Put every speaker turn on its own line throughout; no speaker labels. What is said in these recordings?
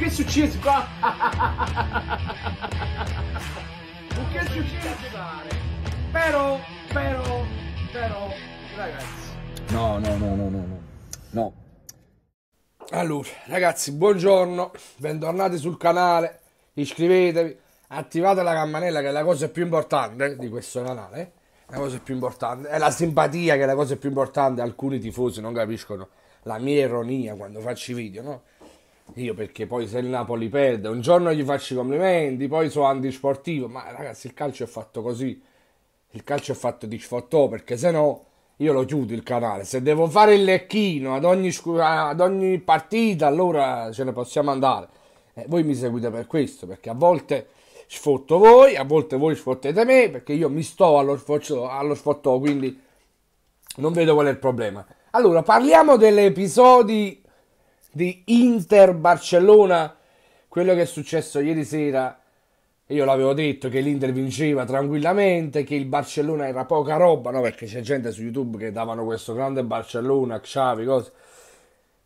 che è successo qua? che è successo? Però, però, però, ragazzi. No, no, no, no, no, no. No. Allora, ragazzi, buongiorno, bentornati sul canale, iscrivetevi, attivate la campanella che è la cosa più importante di questo canale. Eh. La cosa più importante è la simpatia che è la cosa più importante. Alcuni tifosi non capiscono la mia ironia quando faccio i video, no? Io perché poi se il Napoli perde, un giorno gli faccio i complimenti, poi so antisportivo, ma ragazzi il calcio è fatto così, il calcio è fatto di sfottò perché se no io lo chiudo il canale, se devo fare il lecchino ad ogni, ad ogni partita allora ce ne possiamo andare. Eh, voi mi seguite per questo, perché a volte sfotto voi, a volte voi sfottete me, perché io mi sto allo, sfotto, allo sfottò, quindi non vedo qual è il problema. Allora, parliamo degli episodi di Inter-Barcellona, quello che è successo ieri sera, io l'avevo detto che l'Inter vinceva tranquillamente, che il Barcellona era poca roba, no perché c'è gente su YouTube che davano questo grande Barcellona, Xavi, cose.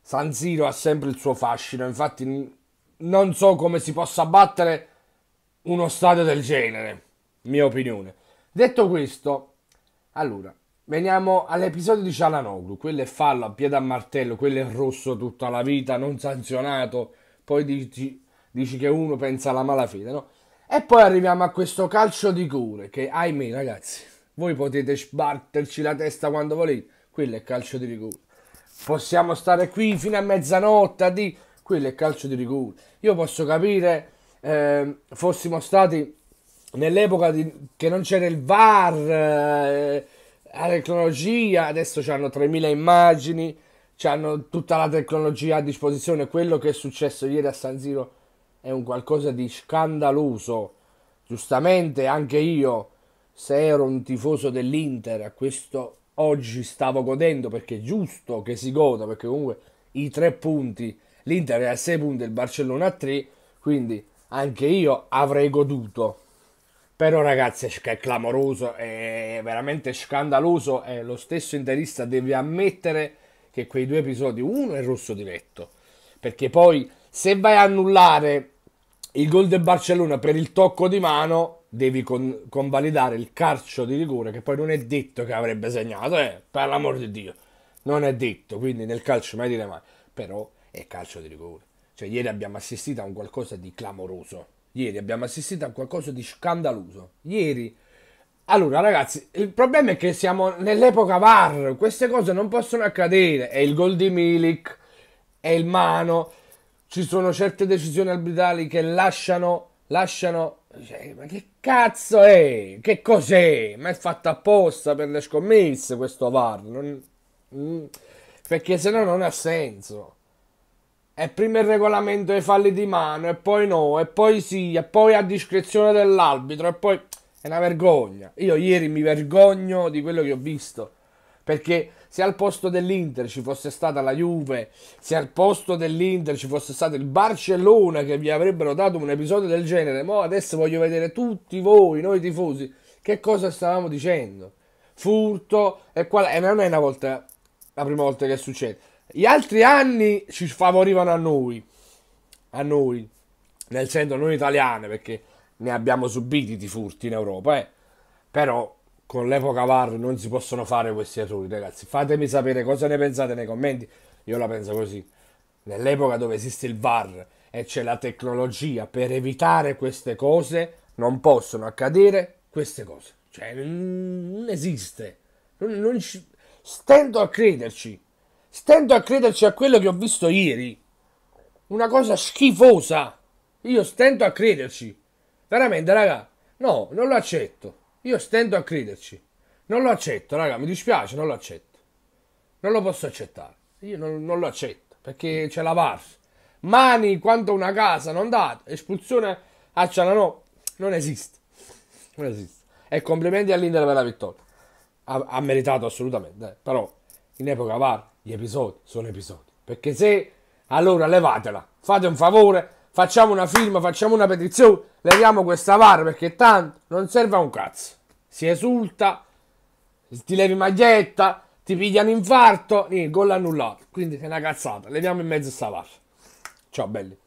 San Siro ha sempre il suo fascino, infatti non so come si possa battere uno stadio del genere, mia opinione. Detto questo, allora, Veniamo all'episodio di Cialanoglu, quello è fallo a piede a martello, quello è rosso tutta la vita, non sanzionato, poi dici, dici che uno pensa alla malafede, no? E poi arriviamo a questo calcio di cure che, ahimè ragazzi, voi potete sbatterci la testa quando volete, quello è calcio di rigore. Possiamo stare qui fino a mezzanotte, di... quello è calcio di rigore. Io posso capire, eh, fossimo stati nell'epoca di... che non c'era il VAR... Eh, la tecnologia, adesso hanno 3000 immagini, hanno tutta la tecnologia a disposizione, quello che è successo ieri a San Siro è un qualcosa di scandaloso. Giustamente anche io, se ero un tifoso dell'Inter, a questo oggi stavo godendo perché è giusto che si goda, perché comunque i tre punti, l'Inter è a 6 punti, il Barcellona a 3, quindi anche io avrei goduto. Però ragazzi è clamoroso, è veramente scandaloso e lo stesso interista deve ammettere che quei due episodi, uno è rosso di letto, perché poi se vai a annullare il gol del Barcellona per il tocco di mano devi con, convalidare il calcio di rigore che poi non è detto che avrebbe segnato, eh, per l'amor di Dio, non è detto, quindi nel calcio mai dire mai, però è calcio di rigore. Cioè ieri abbiamo assistito a un qualcosa di clamoroso. Ieri abbiamo assistito a qualcosa di scandaloso. Ieri. Allora, ragazzi, il problema è che siamo nell'epoca VAR. Queste cose non possono accadere. È il gol di Milik, è il mano. Ci sono certe decisioni arbitrali che lasciano. Lasciano. Cioè, ma che cazzo è? Che cos'è? Ma è fatto apposta per le scommesse questo VAR. Non, mm, perché se no non ha senso e prima il regolamento ai falli di mano, e poi no, e poi sì, e poi a discrezione dell'arbitro, e poi è una vergogna. Io ieri mi vergogno di quello che ho visto, perché se al posto dell'Inter ci fosse stata la Juve, se al posto dell'Inter ci fosse stato il Barcellona che vi avrebbero dato un episodio del genere, mo adesso voglio vedere tutti voi, noi tifosi, che cosa stavamo dicendo. Furto e qual- e non è una volta la prima volta che succede gli altri anni ci favorivano a noi, a noi, nel senso noi italiane, perché ne abbiamo subiti di furti in Europa, eh. però con l'epoca VAR non si possono fare questi errori, ragazzi. Fatemi sapere cosa ne pensate nei commenti, io la penso così. Nell'epoca dove esiste il VAR e c'è la tecnologia per evitare queste cose, non possono accadere queste cose. Cioè, non esiste. Non, non ci... Stendo a crederci stento a crederci a quello che ho visto ieri. Una cosa schifosa. Io stento a crederci. Veramente, raga. No, non lo accetto. Io stento a crederci. Non lo accetto, raga. Mi dispiace, non lo accetto. Non lo posso accettare. Io non, non lo accetto perché c'è la VARS. Mani quanto una casa non date. Espulsione a Cialanò. Non esiste. Non esiste. E complimenti all'Inter per la vittoria. Ha, ha meritato assolutamente. Eh. Però in epoca VAR gli episodi sono episodi. Perché se allora levatela, fate un favore, facciamo una firma, facciamo una petizione, leviamo questa VAR perché tanto non serve a un cazzo. Si esulta, ti levi maglietta, ti pigliano infarto, il gol annullato. Quindi è una cazzata, leviamo in mezzo sta VAR. Ciao belli.